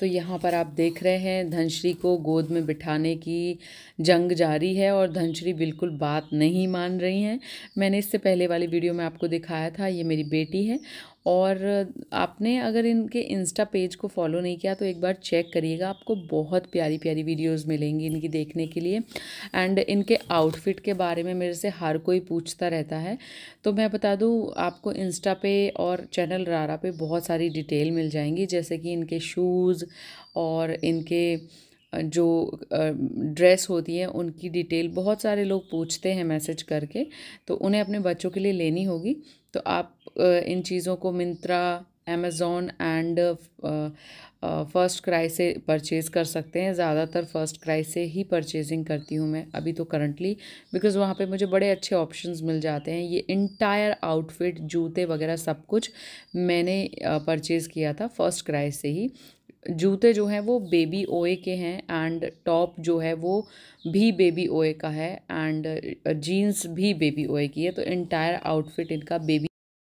तो यहाँ पर आप देख रहे हैं धनश्री को गोद में बिठाने की जंग जारी है और धनश्री बिल्कुल बात नहीं मान रही हैं मैंने इससे पहले वाली वीडियो में आपको दिखाया था ये मेरी बेटी है और आपने अगर इनके इंस्टा पेज को फॉलो नहीं किया तो एक बार चेक करिएगा आपको बहुत प्यारी प्यारी वीडियोस मिलेंगी इनकी देखने के लिए एंड इनके आउटफिट के बारे में मेरे से हर कोई पूछता रहता है तो मैं बता दूँ आपको इंस्टा पे और चैनल रारा पे बहुत सारी डिटेल मिल जाएंगी जैसे कि इनके शूज़ और इनके जो ड्रेस होती है उनकी डिटेल बहुत सारे लोग पूछते हैं मैसेज करके तो उन्हें अपने बच्चों के लिए लेनी होगी तो आप इन चीज़ों को Myntra Amazon and First Cry से परचेज़ कर सकते हैं ज़्यादातर फ़र्स्ट क्राई से ही परचेजिंग करती हूँ मैं अभी तो करंटली बिकॉज़ वहाँ पे मुझे बड़े अच्छे ऑप्शंस मिल जाते हैं ये इंटायर आउटफिट जूते वगैरह सब कुछ मैंने परचेज़ किया था फ़र्स्ट क्राई से ही जूते जो हैं वो बेबी ओए के हैं एंड टॉप जो है वो भी बेबी ओए का है एंड जीन्स भी बेबी ओए की है तो इंटायर आउटफिट इनका बेबी